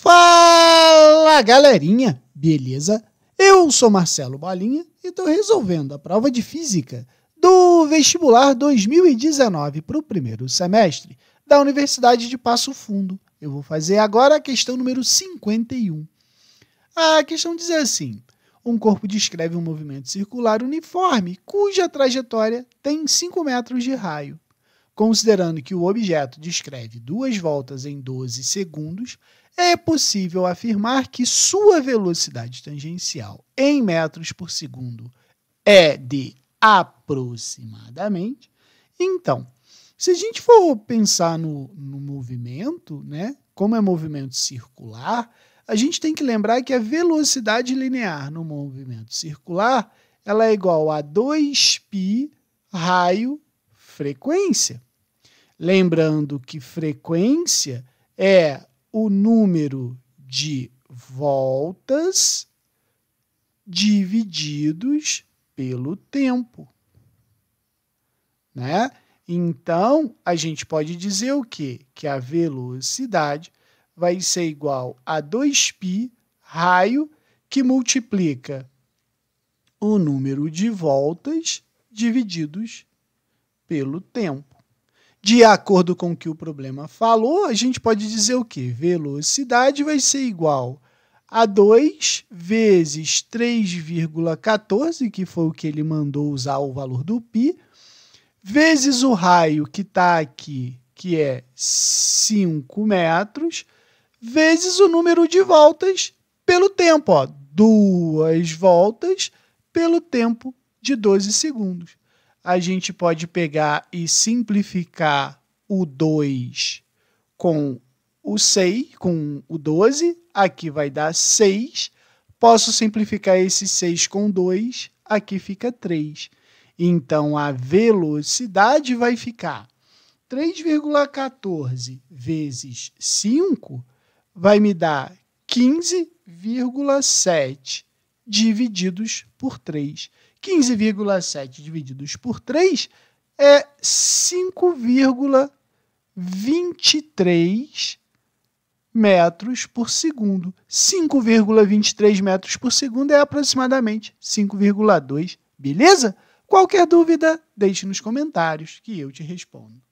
Fala galerinha, beleza? Eu sou Marcelo Bolinha e estou resolvendo a prova de física do vestibular 2019 para o primeiro semestre da Universidade de Passo Fundo. Eu vou fazer agora a questão número 51. A questão diz assim: um corpo descreve um movimento circular uniforme cuja trajetória tem 5 metros de raio. Considerando que o objeto descreve duas voltas em 12 segundos, é possível afirmar que sua velocidade tangencial em metros por segundo é de aproximadamente. Então, se a gente for pensar no, no movimento, né, como é movimento circular, a gente tem que lembrar que a velocidade linear no movimento circular ela é igual a 2π raio frequência. Lembrando que frequência é o número de voltas divididos pelo tempo. Né? Então, a gente pode dizer o quê? Que a velocidade vai ser igual a 2π raio que multiplica o número de voltas divididos pelo tempo. De acordo com o que o problema falou, a gente pode dizer o quê? Velocidade vai ser igual a 2 vezes 3,14, que foi o que ele mandou usar o valor do π, vezes o raio que está aqui, que é 5 metros, vezes o número de voltas pelo tempo, ó, duas voltas pelo tempo de 12 segundos a gente pode pegar e simplificar o 2 com o 6, com o 12, aqui vai dar 6. Posso simplificar esse 6 com 2, aqui fica 3. Então, a velocidade vai ficar 3,14 vezes 5 vai me dar 15,7 divididos por 3. 15,7 divididos por 3 é 5,23 metros por segundo. 5,23 metros por segundo é aproximadamente 5,2, beleza? Qualquer dúvida, deixe nos comentários que eu te respondo.